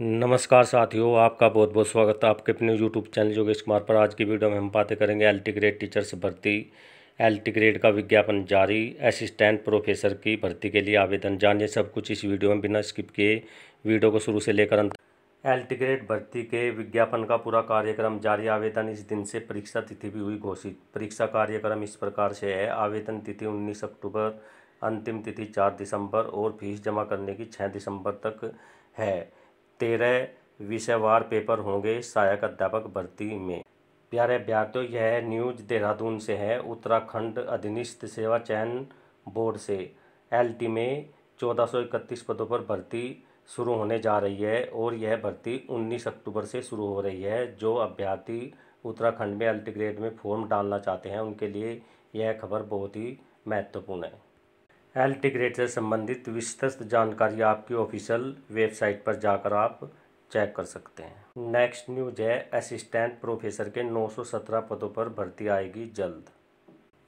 नमस्कार साथियों आपका बहुत बहुत स्वागत है आपके अपने यूट्यूब चैनल योगेश कुमार पर आज की वीडियो में हम बातें करेंगे एल टी ग्रेड टीचर से भर्ती एल टी ग्रेड का विज्ञापन जारी असिस्टेंट प्रोफेसर की भर्ती के लिए आवेदन जानिए सब कुछ इस वीडियो में बिना स्किप किए वीडियो को शुरू से लेकर अंत एल टी ग्रेड भर्ती के विज्ञापन का पूरा कार्यक्रम जारी आवेदन इस दिन से परीक्षा तिथि भी हुई घोषित परीक्षा कार्यक्रम इस प्रकार से है आवेदन तिथि उन्नीस अक्टूबर अंतिम तिथि चार दिसंबर और फीस जमा करने की छः दिसंबर तक है तेरह विषयवार पेपर होंगे सहायक अध्यापक भर्ती में प्यारे अभ्यार्थियों यह न्यूज देहरादून से है उत्तराखंड अधीनस्थ सेवा चयन बोर्ड से एलटी में इकतीस पदों पर भर्ती शुरू होने जा रही है और यह भर्ती 19 अक्टूबर से शुरू हो रही है जो अभ्यर्थी उत्तराखंड में अल्टीग्रेड ग्रेड में फॉर्म डालना चाहते हैं उनके लिए यह खबर बहुत ही महत्वपूर्ण है हेल्थ डिग्रेड से संबंधित विस्तृत जानकारी आपकी ऑफिशियल वेबसाइट पर जाकर आप चेक कर सकते हैं नेक्स्ट न्यूज है असिस्टेंट प्रोफेसर के 917 पदों पर भर्ती आएगी जल्द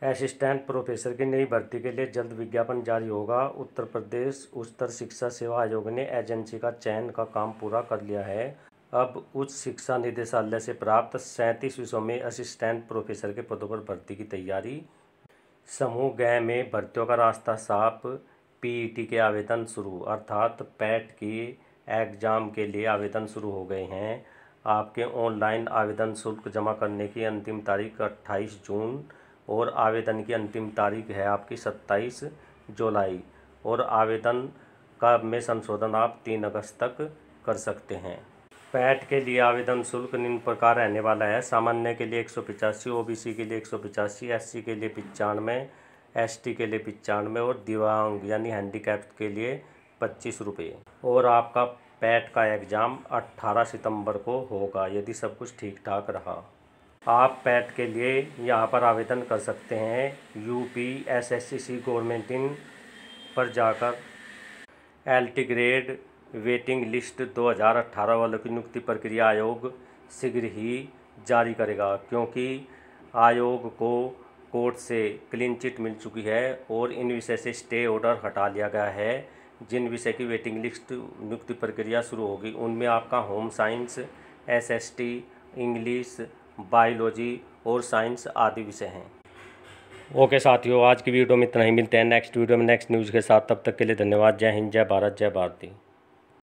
असिस्टेंट प्रोफेसर की नई भर्ती के लिए जल्द विज्ञापन जारी होगा उत्तर प्रदेश उच्चतर शिक्षा सेवा आयोग ने एजेंसी का चयन का काम पूरा कर लिया है अब उच्च शिक्षा निदेशालय से प्राप्त सैंतीस विषयों में असिस्टेंट प्रोफेसर के पदों पर भर्ती की तैयारी समूह गय में भर्तियों का रास्ता साफ पीईटी e के आवेदन शुरू अर्थात पैट e की एग्जाम के लिए आवेदन शुरू हो गए हैं आपके ऑनलाइन आवेदन शुल्क जमा करने की अंतिम तारीख 28 जून और आवेदन की अंतिम तारीख है आपकी 27 जुलाई और आवेदन का में संशोधन आप तीन अगस्त तक कर सकते हैं पैट के लिए आवेदन शुल्क निम्न प्रकार रहने वाला है सामान्य के लिए एक सौ पिचासी ओ बी सी के लिए एक सौ पिचासी एस सी के लिए पचानवे एस टी के लिए पचानवे और दिव्यांग यानी हैंडीकैप के लिए पच्चीस रुपये और आपका पैट का एग्ज़ाम 18 सितंबर को होगा यदि सब कुछ ठीक ठाक रहा आप पैट के लिए यहाँ पर आवेदन कर सकते हैं U P S S C C government in पर जाकर L T grade waiting list 2018 वालों की नियुक्ति प्रक्रिया आयोग शीघ्र ही जारी करेगा क्योंकि आयोग को कोर्ट से क्लीन चिट मिल चुकी है और इन विषय से स्टे ऑर्डर हटा लिया गया है जिन विषय की वेटिंग लिस्ट नियुक्ति प्रक्रिया शुरू होगी उनमें आपका home science SST English biology और साइंस आदि विषय हैं ओके साथियों आज की वीडियो में इतना ही मिलते हैं नेक्स्ट वीडियो में नेक्स्ट न्यूज़ के साथ तब तक के लिए धन्यवाद जय हिंद जय भारत जय भारती